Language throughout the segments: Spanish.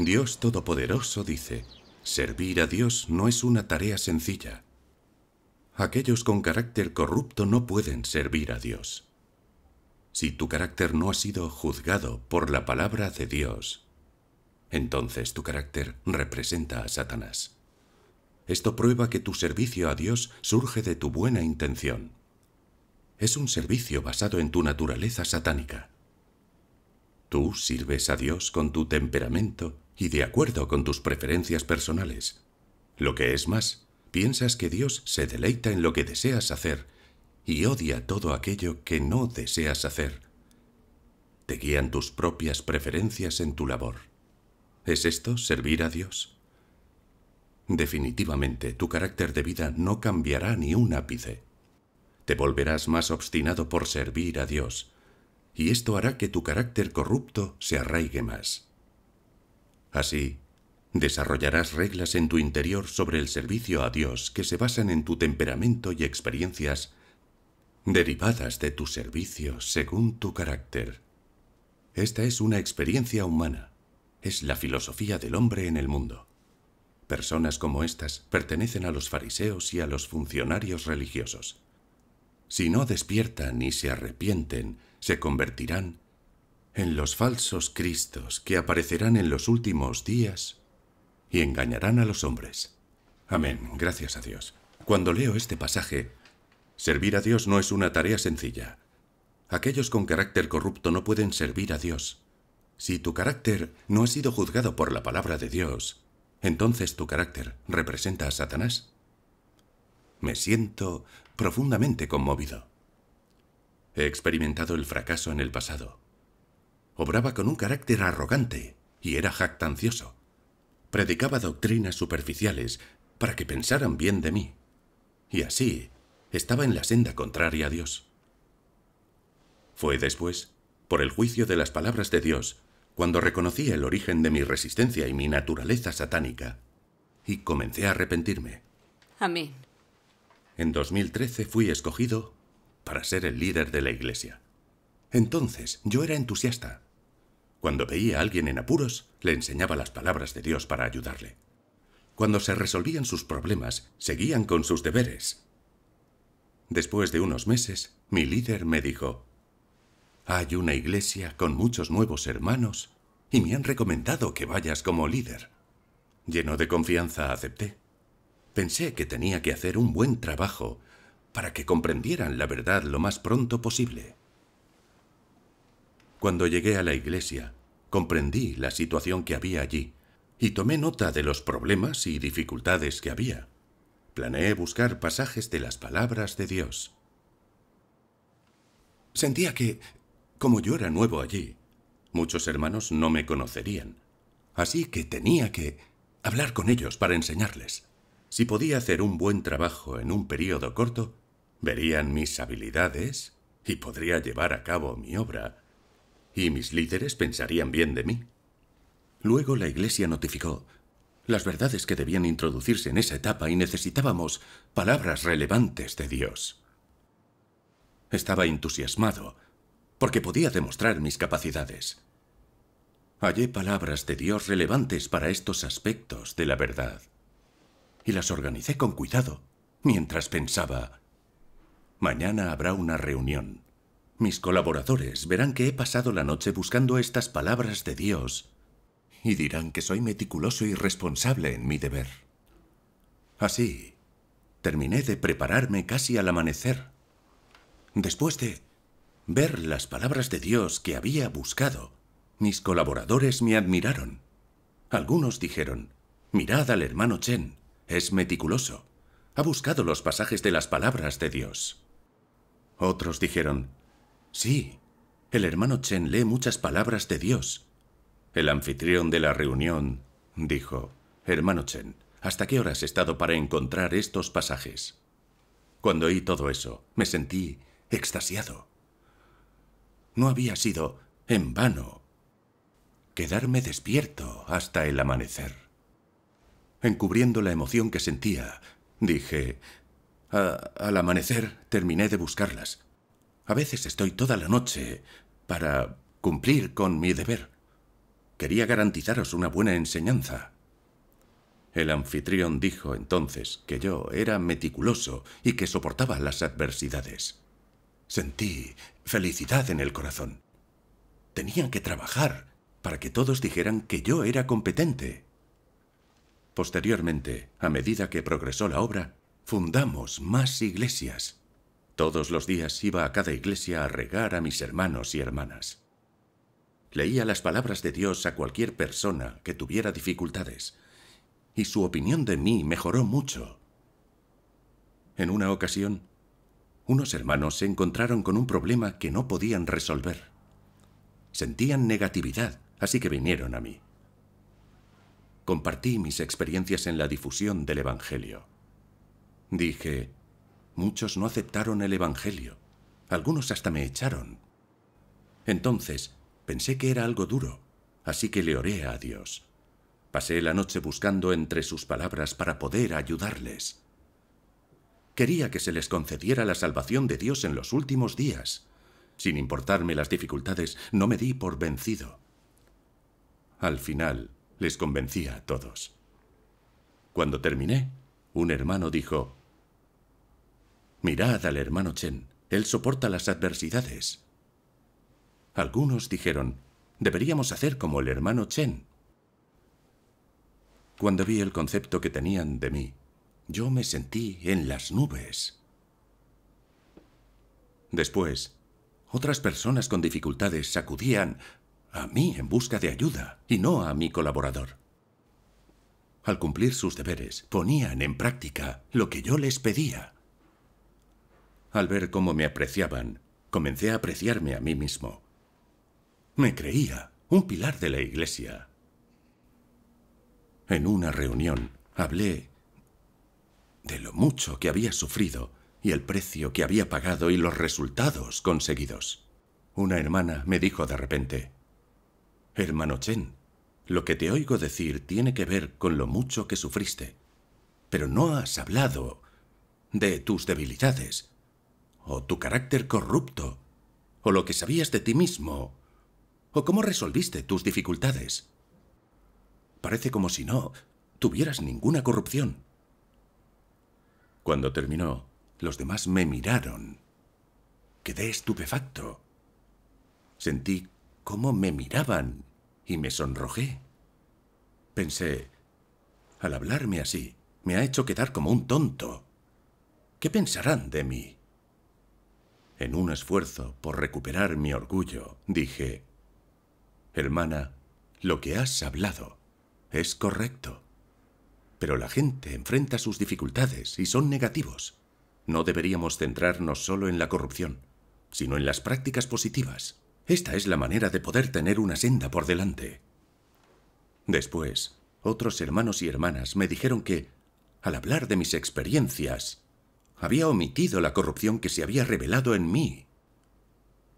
Dios Todopoderoso dice, servir a Dios no es una tarea sencilla. Aquellos con carácter corrupto no pueden servir a Dios. Si tu carácter no ha sido juzgado por la palabra de Dios, entonces tu carácter representa a Satanás. Esto prueba que tu servicio a Dios surge de tu buena intención. Es un servicio basado en tu naturaleza satánica. Tú sirves a Dios con tu temperamento y de acuerdo con tus preferencias personales. Lo que es más, piensas que Dios se deleita en lo que deseas hacer y odia todo aquello que no deseas hacer. Te guían tus propias preferencias en tu labor. ¿Es esto servir a Dios? Definitivamente tu carácter de vida no cambiará ni un ápice. Te volverás más obstinado por servir a Dios, y esto hará que tu carácter corrupto se arraigue más. Así, desarrollarás reglas en tu interior sobre el servicio a Dios que se basan en tu temperamento y experiencias derivadas de tu servicio según tu carácter. Esta es una experiencia humana. Es la filosofía del hombre en el mundo. Personas como estas pertenecen a los fariseos y a los funcionarios religiosos. Si no despiertan y se arrepienten, se convertirán en los falsos cristos que aparecerán en los últimos días y engañarán a los hombres. Amén, gracias a Dios. Cuando leo este pasaje, servir a Dios no es una tarea sencilla. Aquellos con carácter corrupto no pueden servir a Dios. Si tu carácter no ha sido juzgado por la palabra de Dios, entonces tu carácter representa a Satanás. Me siento profundamente conmovido. He experimentado el fracaso en el pasado, obraba con un carácter arrogante y era jactancioso. Predicaba doctrinas superficiales para que pensaran bien de mí. Y así estaba en la senda contraria a Dios. Fue después, por el juicio de las palabras de Dios, cuando reconocí el origen de mi resistencia y mi naturaleza satánica, y comencé a arrepentirme. Amén. En 2013 fui escogido para ser el líder de la iglesia. Entonces yo era entusiasta, cuando veía a alguien en apuros, le enseñaba las palabras de Dios para ayudarle. Cuando se resolvían sus problemas, seguían con sus deberes. Después de unos meses, mi líder me dijo, Hay una iglesia con muchos nuevos hermanos y me han recomendado que vayas como líder. Lleno de confianza acepté. Pensé que tenía que hacer un buen trabajo para que comprendieran la verdad lo más pronto posible. Cuando llegué a la iglesia, comprendí la situación que había allí y tomé nota de los problemas y dificultades que había. Planeé buscar pasajes de las palabras de Dios. Sentía que, como yo era nuevo allí, muchos hermanos no me conocerían, así que tenía que hablar con ellos para enseñarles. Si podía hacer un buen trabajo en un período corto, verían mis habilidades y podría llevar a cabo mi obra y mis líderes pensarían bien de mí. Luego la Iglesia notificó las verdades que debían introducirse en esa etapa y necesitábamos palabras relevantes de Dios. Estaba entusiasmado porque podía demostrar mis capacidades. Hallé palabras de Dios relevantes para estos aspectos de la verdad y las organicé con cuidado mientras pensaba, mañana habrá una reunión. Mis colaboradores verán que he pasado la noche buscando estas palabras de Dios y dirán que soy meticuloso y responsable en mi deber. Así, terminé de prepararme casi al amanecer. Después de ver las palabras de Dios que había buscado, mis colaboradores me admiraron. Algunos dijeron, mirad al hermano Chen, es meticuloso, ha buscado los pasajes de las palabras de Dios. Otros dijeron, Sí, el hermano Chen lee muchas palabras de Dios. El anfitrión de la reunión dijo, Hermano Chen, ¿hasta qué hora has estado para encontrar estos pasajes? Cuando oí todo eso, me sentí extasiado. No había sido en vano quedarme despierto hasta el amanecer. Encubriendo la emoción que sentía, dije, ah, al amanecer terminé de buscarlas. A veces estoy toda la noche para cumplir con mi deber. Quería garantizaros una buena enseñanza. El anfitrión dijo entonces que yo era meticuloso y que soportaba las adversidades. Sentí felicidad en el corazón. Tenían que trabajar para que todos dijeran que yo era competente. Posteriormente, a medida que progresó la obra, fundamos más iglesias. Todos los días iba a cada iglesia a regar a mis hermanos y hermanas. Leía las palabras de Dios a cualquier persona que tuviera dificultades, y su opinión de mí mejoró mucho. En una ocasión, unos hermanos se encontraron con un problema que no podían resolver. Sentían negatividad, así que vinieron a mí. Compartí mis experiencias en la difusión del Evangelio. Dije, Muchos no aceptaron el Evangelio. Algunos hasta me echaron. Entonces pensé que era algo duro, así que le oré a Dios. Pasé la noche buscando entre sus palabras para poder ayudarles. Quería que se les concediera la salvación de Dios en los últimos días. Sin importarme las dificultades, no me di por vencido. Al final, les convencí a todos. Cuando terminé, un hermano dijo, Mirad al hermano Chen, él soporta las adversidades. Algunos dijeron, deberíamos hacer como el hermano Chen. Cuando vi el concepto que tenían de mí, yo me sentí en las nubes. Después, otras personas con dificultades sacudían a mí en busca de ayuda y no a mi colaborador. Al cumplir sus deberes, ponían en práctica lo que yo les pedía. Al ver cómo me apreciaban, comencé a apreciarme a mí mismo. Me creía un pilar de la iglesia. En una reunión hablé de lo mucho que había sufrido y el precio que había pagado y los resultados conseguidos. Una hermana me dijo de repente, Hermano Chen, lo que te oigo decir tiene que ver con lo mucho que sufriste, pero no has hablado de tus debilidades, o tu carácter corrupto, o lo que sabías de ti mismo, o cómo resolviste tus dificultades. Parece como si no tuvieras ninguna corrupción. Cuando terminó, los demás me miraron. Quedé estupefacto. Sentí cómo me miraban y me sonrojé. Pensé, al hablarme así, me ha hecho quedar como un tonto. ¿Qué pensarán de mí? En un esfuerzo por recuperar mi orgullo, dije, Hermana, lo que has hablado es correcto. Pero la gente enfrenta sus dificultades y son negativos. No deberíamos centrarnos solo en la corrupción, sino en las prácticas positivas. Esta es la manera de poder tener una senda por delante. Después, otros hermanos y hermanas me dijeron que, al hablar de mis experiencias, había omitido la corrupción que se había revelado en mí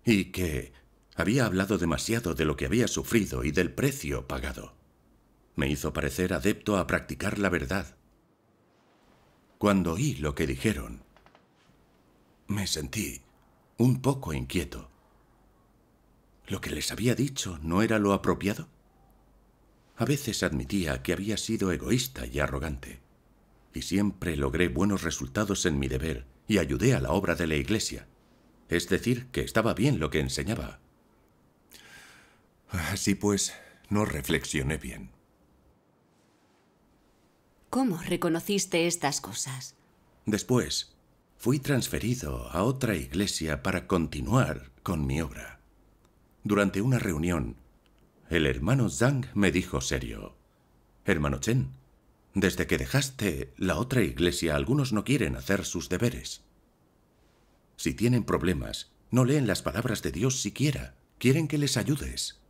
y que había hablado demasiado de lo que había sufrido y del precio pagado. Me hizo parecer adepto a practicar la verdad. Cuando oí lo que dijeron, me sentí un poco inquieto. ¿Lo que les había dicho no era lo apropiado? A veces admitía que había sido egoísta y arrogante y siempre logré buenos resultados en mi deber y ayudé a la obra de la iglesia. Es decir, que estaba bien lo que enseñaba. Así pues, no reflexioné bien. ¿Cómo reconociste estas cosas? Después, fui transferido a otra iglesia para continuar con mi obra. Durante una reunión, el hermano Zhang me dijo serio, Hermano Chen, desde que dejaste la otra iglesia, algunos no quieren hacer sus deberes. Si tienen problemas, no leen las palabras de Dios siquiera. Quieren que les ayudes.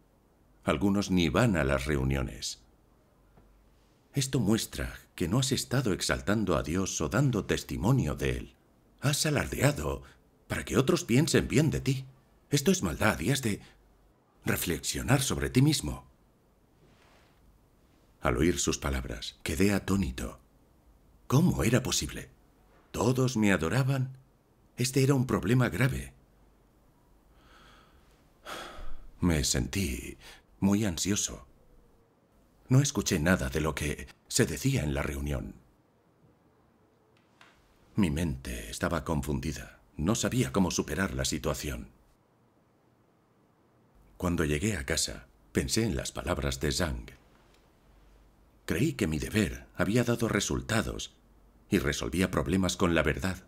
Algunos ni van a las reuniones. Esto muestra que no has estado exaltando a Dios o dando testimonio de Él. Has alardeado para que otros piensen bien de ti. Esto es maldad y has de reflexionar sobre ti mismo. Al oír sus palabras, quedé atónito. ¿Cómo era posible? ¿Todos me adoraban? Este era un problema grave. Me sentí muy ansioso. No escuché nada de lo que se decía en la reunión. Mi mente estaba confundida. No sabía cómo superar la situación. Cuando llegué a casa, pensé en las palabras de Zhang. Creí que mi deber había dado resultados y resolvía problemas con la verdad.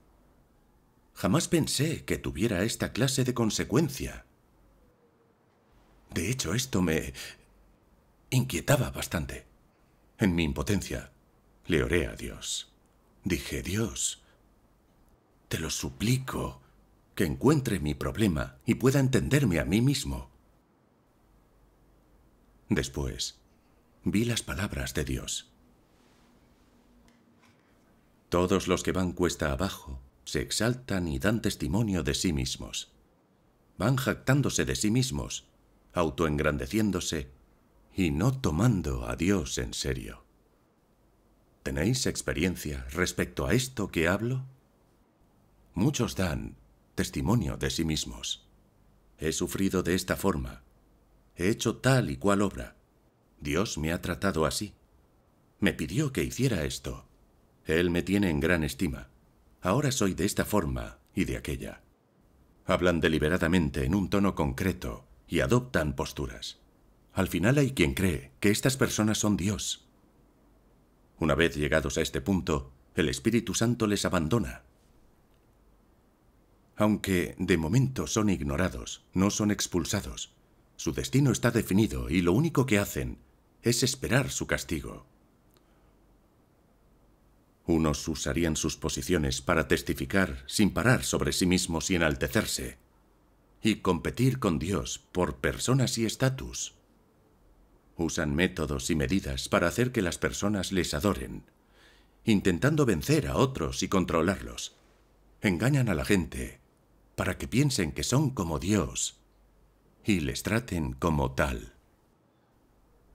Jamás pensé que tuviera esta clase de consecuencia. De hecho, esto me inquietaba bastante. En mi impotencia, le oré a Dios. Dije, Dios, te lo suplico, que encuentre mi problema y pueda entenderme a mí mismo. Después, vi las palabras de Dios. Todos los que van cuesta abajo se exaltan y dan testimonio de sí mismos. Van jactándose de sí mismos, autoengrandeciéndose y no tomando a Dios en serio. ¿Tenéis experiencia respecto a esto que hablo? Muchos dan testimonio de sí mismos. He sufrido de esta forma. He hecho tal y cual obra. Dios me ha tratado así. Me pidió que hiciera esto. Él me tiene en gran estima. Ahora soy de esta forma y de aquella. Hablan deliberadamente en un tono concreto y adoptan posturas. Al final hay quien cree que estas personas son Dios. Una vez llegados a este punto, el Espíritu Santo les abandona. Aunque de momento son ignorados, no son expulsados. Su destino está definido y lo único que hacen es esperar su castigo. Unos usarían sus posiciones para testificar sin parar sobre sí mismos y enaltecerse, y competir con Dios por personas y estatus. Usan métodos y medidas para hacer que las personas les adoren, intentando vencer a otros y controlarlos. Engañan a la gente para que piensen que son como Dios y les traten como tal.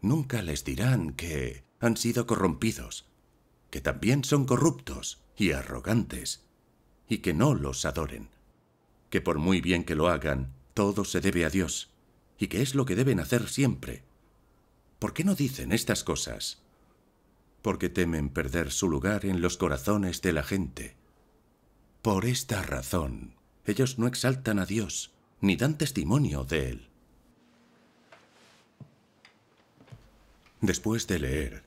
Nunca les dirán que han sido corrompidos, que también son corruptos y arrogantes, y que no los adoren, que por muy bien que lo hagan, todo se debe a Dios, y que es lo que deben hacer siempre. ¿Por qué no dicen estas cosas? Porque temen perder su lugar en los corazones de la gente. Por esta razón, ellos no exaltan a Dios, ni dan testimonio de Él. Después de leer,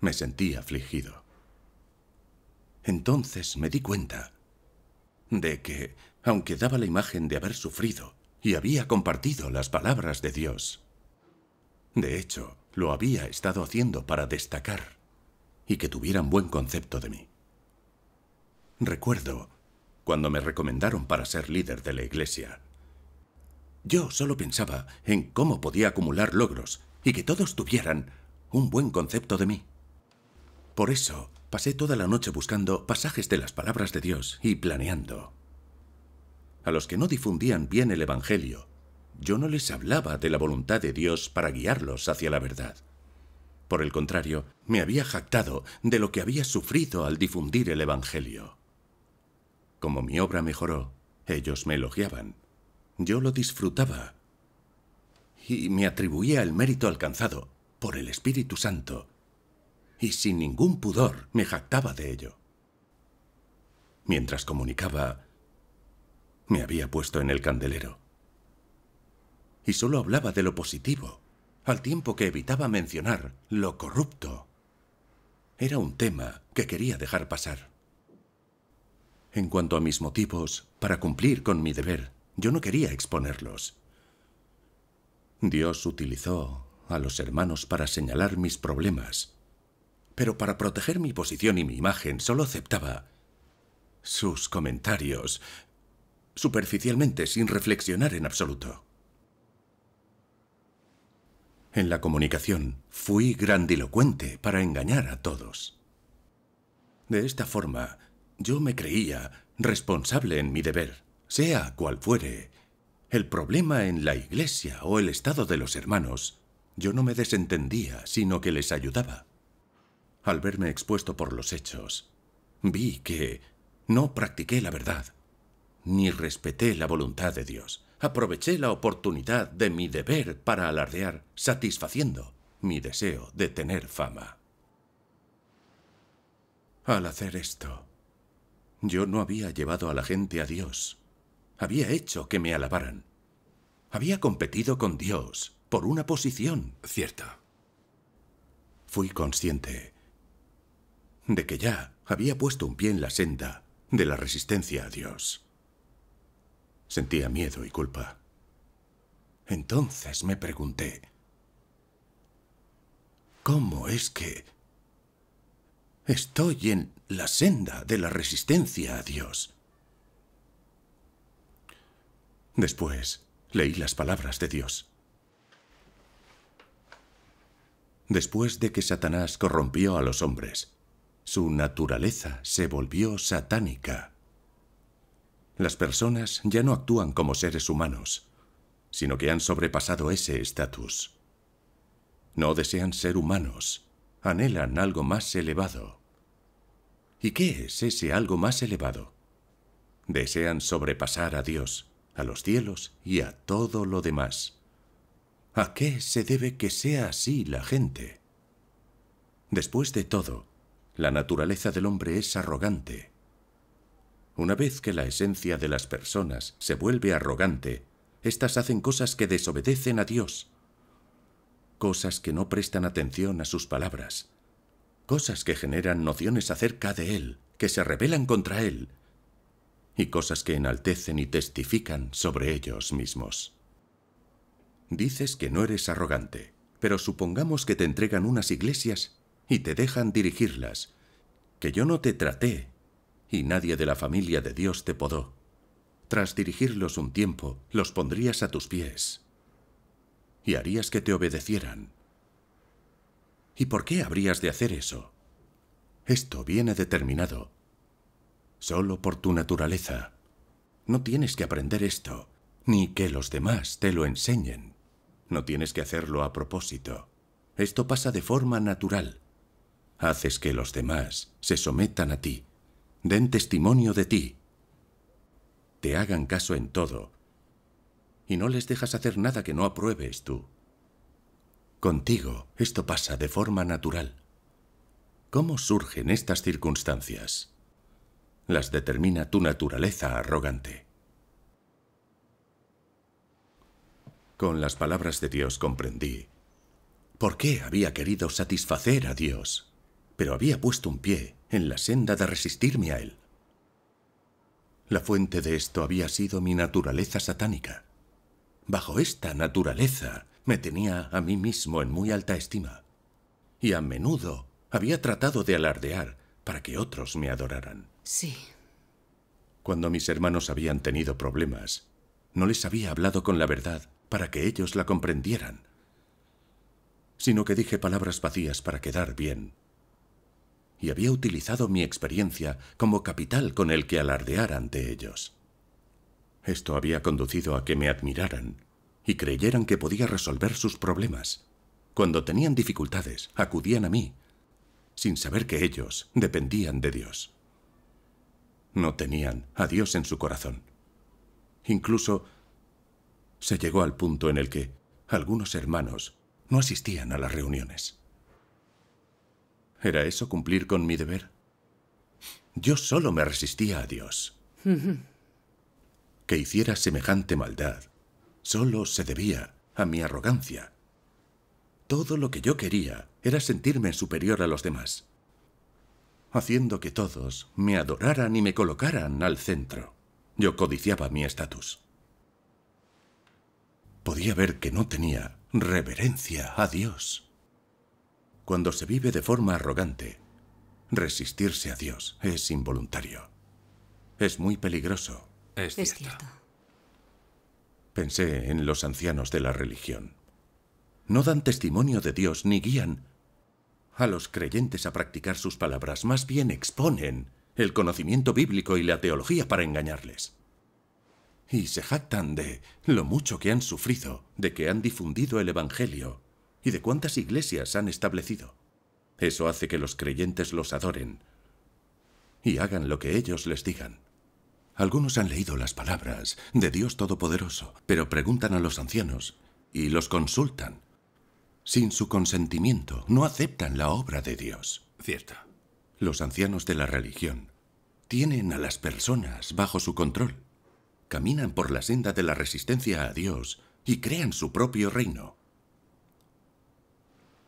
me sentí afligido. Entonces me di cuenta de que, aunque daba la imagen de haber sufrido y había compartido las palabras de Dios, de hecho, lo había estado haciendo para destacar y que tuvieran buen concepto de mí. Recuerdo cuando me recomendaron para ser líder de la iglesia. Yo solo pensaba en cómo podía acumular logros y que todos tuvieran un buen concepto de mí. Por eso, pasé toda la noche buscando pasajes de las palabras de Dios y planeando. A los que no difundían bien el Evangelio, yo no les hablaba de la voluntad de Dios para guiarlos hacia la verdad. Por el contrario, me había jactado de lo que había sufrido al difundir el Evangelio. Como mi obra mejoró, ellos me elogiaban. Yo lo disfrutaba y me atribuía el mérito alcanzado por el Espíritu Santo, y sin ningún pudor me jactaba de ello. Mientras comunicaba, me había puesto en el candelero, y solo hablaba de lo positivo, al tiempo que evitaba mencionar lo corrupto. Era un tema que quería dejar pasar. En cuanto a mis motivos, para cumplir con mi deber, yo no quería exponerlos. Dios utilizó a los hermanos para señalar mis problemas, pero para proteger mi posición y mi imagen solo aceptaba sus comentarios superficialmente sin reflexionar en absoluto. En la comunicación fui grandilocuente para engañar a todos. De esta forma, yo me creía responsable en mi deber, sea cual fuere el problema en la iglesia o el estado de los hermanos, yo no me desentendía, sino que les ayudaba. Al verme expuesto por los hechos, vi que no practiqué la verdad, ni respeté la voluntad de Dios. Aproveché la oportunidad de mi deber para alardear, satisfaciendo mi deseo de tener fama. Al hacer esto, yo no había llevado a la gente a Dios, había hecho que me alabaran. Había competido con Dios por una posición. cierta. Fui consciente de que ya había puesto un pie en la senda de la resistencia a Dios. Sentía miedo y culpa. Entonces me pregunté, ¿cómo es que estoy en la senda de la resistencia a Dios? Después, leí las palabras de Dios. Después de que Satanás corrompió a los hombres, su naturaleza se volvió satánica. Las personas ya no actúan como seres humanos, sino que han sobrepasado ese estatus. No desean ser humanos, anhelan algo más elevado. ¿Y qué es ese algo más elevado? Desean sobrepasar a Dios a los cielos y a todo lo demás. ¿A qué se debe que sea así la gente? Después de todo, la naturaleza del hombre es arrogante. Una vez que la esencia de las personas se vuelve arrogante, éstas hacen cosas que desobedecen a Dios, cosas que no prestan atención a sus palabras, cosas que generan nociones acerca de Él, que se rebelan contra Él y cosas que enaltecen y testifican sobre ellos mismos. Dices que no eres arrogante, pero supongamos que te entregan unas iglesias y te dejan dirigirlas, que yo no te traté y nadie de la familia de Dios te podó. Tras dirigirlos un tiempo, los pondrías a tus pies y harías que te obedecieran. ¿Y por qué habrías de hacer eso? Esto viene determinado solo por tu naturaleza. No tienes que aprender esto, ni que los demás te lo enseñen. No tienes que hacerlo a propósito. Esto pasa de forma natural. Haces que los demás se sometan a ti, den testimonio de ti, te hagan caso en todo, y no les dejas hacer nada que no apruebes tú. Contigo esto pasa de forma natural. ¿Cómo surgen estas circunstancias? las determina tu naturaleza arrogante. Con las palabras de Dios comprendí por qué había querido satisfacer a Dios, pero había puesto un pie en la senda de resistirme a Él. La fuente de esto había sido mi naturaleza satánica. Bajo esta naturaleza me tenía a mí mismo en muy alta estima, y a menudo había tratado de alardear para que otros me adoraran. Sí. Cuando mis hermanos habían tenido problemas, no les había hablado con la verdad para que ellos la comprendieran, sino que dije palabras vacías para quedar bien. Y había utilizado mi experiencia como capital con el que alardear ante ellos. Esto había conducido a que me admiraran y creyeran que podía resolver sus problemas. Cuando tenían dificultades, acudían a mí, sin saber que ellos dependían de Dios. No tenían a Dios en su corazón. Incluso se llegó al punto en el que algunos hermanos no asistían a las reuniones. ¿Era eso cumplir con mi deber? Yo solo me resistía a Dios. que hiciera semejante maldad solo se debía a mi arrogancia. Todo lo que yo quería era sentirme superior a los demás haciendo que todos me adoraran y me colocaran al centro. Yo codiciaba mi estatus. Podía ver que no tenía reverencia a Dios. Cuando se vive de forma arrogante, resistirse a Dios es involuntario. Es muy peligroso. Es cierto. Pensé en los ancianos de la religión. No dan testimonio de Dios ni guían a los creyentes a practicar sus palabras, más bien exponen el conocimiento bíblico y la teología para engañarles. Y se jactan de lo mucho que han sufrido, de que han difundido el Evangelio y de cuántas iglesias han establecido. Eso hace que los creyentes los adoren y hagan lo que ellos les digan. Algunos han leído las palabras de Dios Todopoderoso, pero preguntan a los ancianos y los consultan sin su consentimiento, no aceptan la obra de Dios. Cierto. Los ancianos de la religión tienen a las personas bajo su control. Caminan por la senda de la resistencia a Dios y crean su propio reino.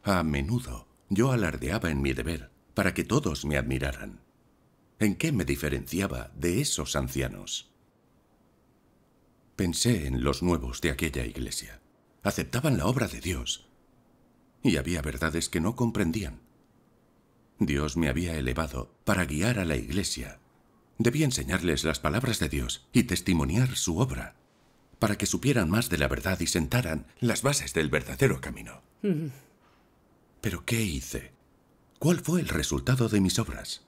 A menudo yo alardeaba en mi deber para que todos me admiraran. ¿En qué me diferenciaba de esos ancianos? Pensé en los nuevos de aquella iglesia. Aceptaban la obra de Dios, y había verdades que no comprendían. Dios me había elevado para guiar a la iglesia. Debía enseñarles las palabras de Dios y testimoniar su obra, para que supieran más de la verdad y sentaran las bases del verdadero camino. Mm. Pero ¿qué hice? ¿Cuál fue el resultado de mis obras?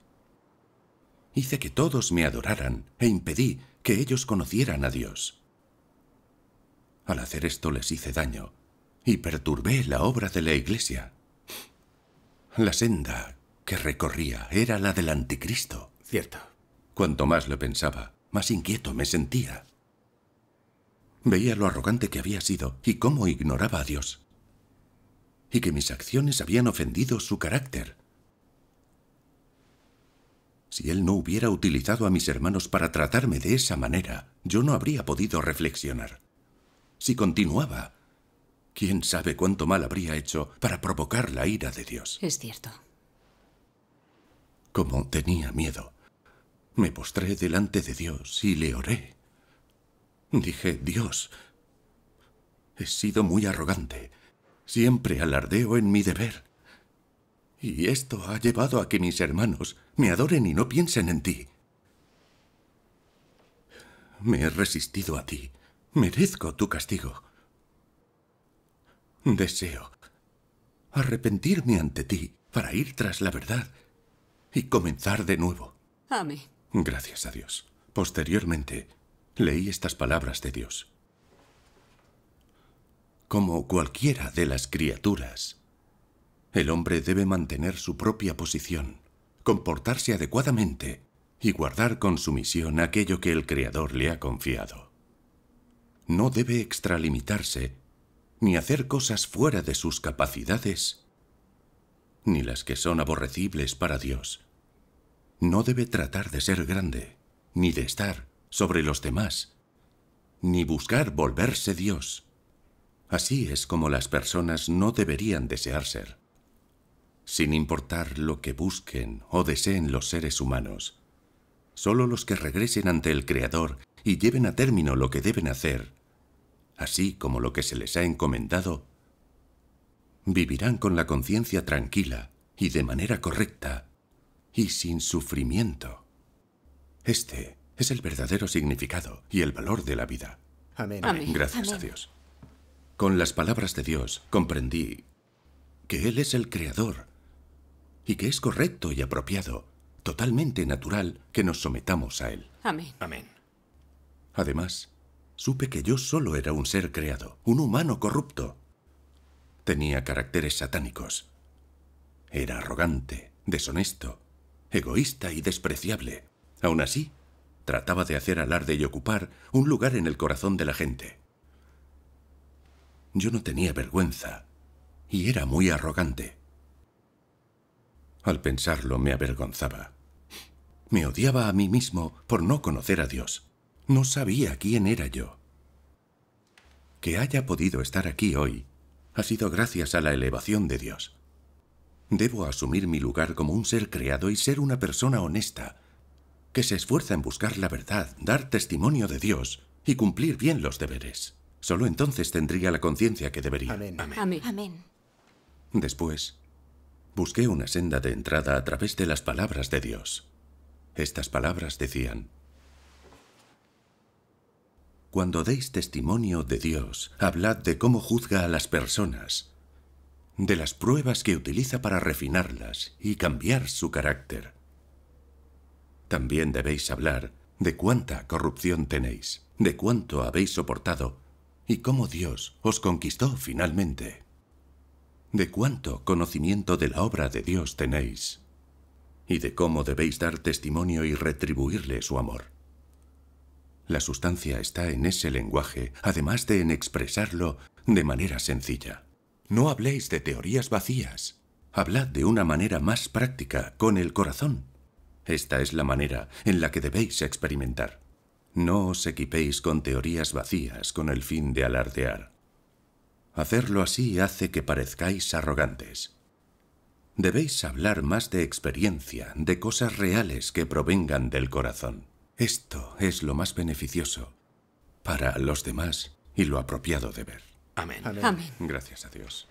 Hice que todos me adoraran e impedí que ellos conocieran a Dios. Al hacer esto les hice daño y perturbé la obra de la iglesia. La senda que recorría era la del anticristo. Cierto. Cuanto más lo pensaba, más inquieto me sentía. Veía lo arrogante que había sido y cómo ignoraba a Dios. Y que mis acciones habían ofendido su carácter. Si él no hubiera utilizado a mis hermanos para tratarme de esa manera, yo no habría podido reflexionar. Si continuaba, Quién sabe cuánto mal habría hecho para provocar la ira de Dios. Es cierto. Como tenía miedo, me postré delante de Dios y le oré. Dije, Dios, he sido muy arrogante. Siempre alardeo en mi deber. Y esto ha llevado a que mis hermanos me adoren y no piensen en ti. Me he resistido a ti. Merezco tu castigo. Deseo arrepentirme ante ti para ir tras la verdad y comenzar de nuevo. Amén. Gracias a Dios. Posteriormente, leí estas palabras de Dios. Como cualquiera de las criaturas, el hombre debe mantener su propia posición, comportarse adecuadamente y guardar con sumisión aquello que el Creador le ha confiado. No debe extralimitarse ni hacer cosas fuera de sus capacidades, ni las que son aborrecibles para Dios. No debe tratar de ser grande, ni de estar sobre los demás, ni buscar volverse Dios. Así es como las personas no deberían desear ser. Sin importar lo que busquen o deseen los seres humanos, solo los que regresen ante el Creador y lleven a término lo que deben hacer así como lo que se les ha encomendado, vivirán con la conciencia tranquila y de manera correcta y sin sufrimiento. Este es el verdadero significado y el valor de la vida. Amén. Gracias a Dios. Con las palabras de Dios comprendí que Él es el Creador y que es correcto y apropiado, totalmente natural, que nos sometamos a Él. Amén. Amén. Además, supe que yo solo era un ser creado, un humano corrupto. Tenía caracteres satánicos. Era arrogante, deshonesto, egoísta y despreciable. Aún así, trataba de hacer alarde y ocupar un lugar en el corazón de la gente. Yo no tenía vergüenza y era muy arrogante. Al pensarlo me avergonzaba. Me odiaba a mí mismo por no conocer a Dios. No sabía quién era yo. Que haya podido estar aquí hoy ha sido gracias a la elevación de Dios. Debo asumir mi lugar como un ser creado y ser una persona honesta, que se esfuerza en buscar la verdad, dar testimonio de Dios y cumplir bien los deberes. Solo entonces tendría la conciencia que debería. Amén. Después, busqué una senda de entrada a través de las palabras de Dios. Estas palabras decían, cuando deis testimonio de Dios, hablad de cómo juzga a las personas, de las pruebas que utiliza para refinarlas y cambiar su carácter. También debéis hablar de cuánta corrupción tenéis, de cuánto habéis soportado y cómo Dios os conquistó finalmente. De cuánto conocimiento de la obra de Dios tenéis y de cómo debéis dar testimonio y retribuirle su amor. La sustancia está en ese lenguaje, además de en expresarlo de manera sencilla. No habléis de teorías vacías. Hablad de una manera más práctica, con el corazón. Esta es la manera en la que debéis experimentar. No os equipéis con teorías vacías con el fin de alardear. Hacerlo así hace que parezcáis arrogantes. Debéis hablar más de experiencia, de cosas reales que provengan del corazón. Esto es lo más beneficioso para los demás y lo apropiado de ver. Amén. Gracias a Dios.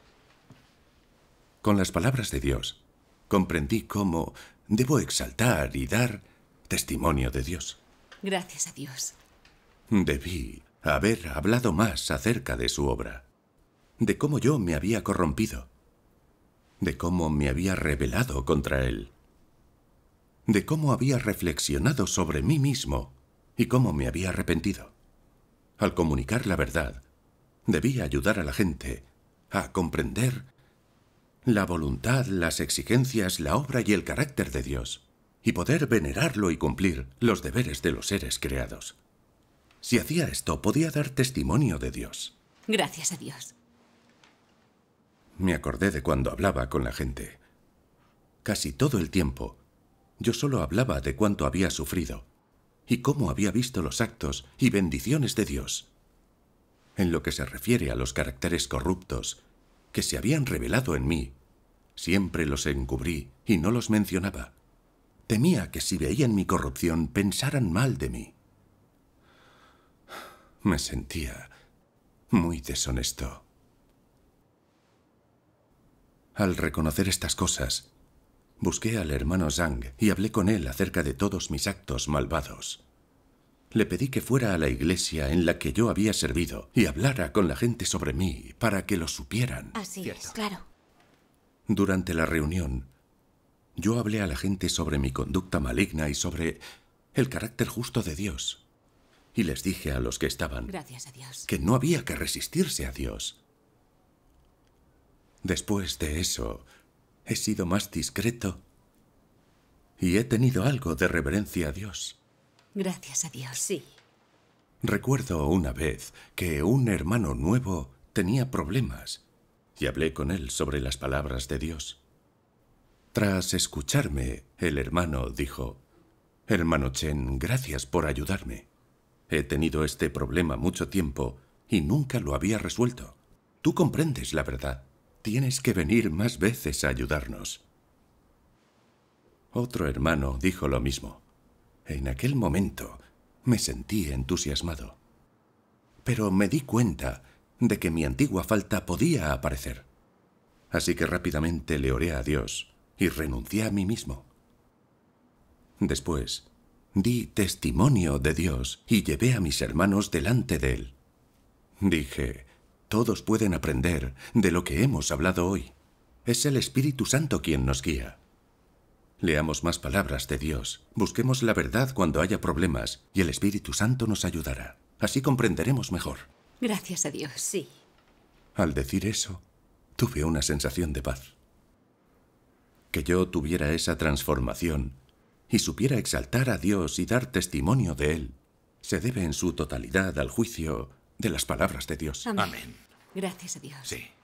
Con las palabras de Dios, comprendí cómo debo exaltar y dar testimonio de Dios. Gracias a Dios. Debí haber hablado más acerca de su obra, de cómo yo me había corrompido, de cómo me había rebelado contra él de cómo había reflexionado sobre mí mismo y cómo me había arrepentido. Al comunicar la verdad, debía ayudar a la gente a comprender la voluntad, las exigencias, la obra y el carácter de Dios, y poder venerarlo y cumplir los deberes de los seres creados. Si hacía esto, podía dar testimonio de Dios. Gracias a Dios. Me acordé de cuando hablaba con la gente. Casi todo el tiempo yo solo hablaba de cuánto había sufrido y cómo había visto los actos y bendiciones de Dios. En lo que se refiere a los caracteres corruptos que se habían revelado en mí, siempre los encubrí y no los mencionaba. Temía que si veían mi corrupción pensaran mal de mí. Me sentía muy deshonesto. Al reconocer estas cosas, Busqué al hermano Zhang y hablé con él acerca de todos mis actos malvados. Le pedí que fuera a la iglesia en la que yo había servido y hablara con la gente sobre mí para que lo supieran. Así es, claro. Durante la reunión, yo hablé a la gente sobre mi conducta maligna y sobre el carácter justo de Dios. Y les dije a los que estaban Gracias Dios. que no había que resistirse a Dios. Después de eso, he sido más discreto y he tenido algo de reverencia a Dios. Gracias a Dios, sí. Recuerdo una vez que un hermano nuevo tenía problemas y hablé con él sobre las palabras de Dios. Tras escucharme, el hermano dijo, Hermano Chen, gracias por ayudarme. He tenido este problema mucho tiempo y nunca lo había resuelto. Tú comprendes la verdad. Tienes que venir más veces a ayudarnos. Otro hermano dijo lo mismo. En aquel momento me sentí entusiasmado. Pero me di cuenta de que mi antigua falta podía aparecer. Así que rápidamente le oré a Dios y renuncié a mí mismo. Después, di testimonio de Dios y llevé a mis hermanos delante de Él. Dije, todos pueden aprender de lo que hemos hablado hoy. Es el Espíritu Santo quien nos guía. Leamos más palabras de Dios, busquemos la verdad cuando haya problemas y el Espíritu Santo nos ayudará. Así comprenderemos mejor. Gracias a Dios, sí. Al decir eso, tuve una sensación de paz. Que yo tuviera esa transformación y supiera exaltar a Dios y dar testimonio de Él, se debe en su totalidad al juicio de las palabras de Dios. Amén. Gracias a Dios. Sí.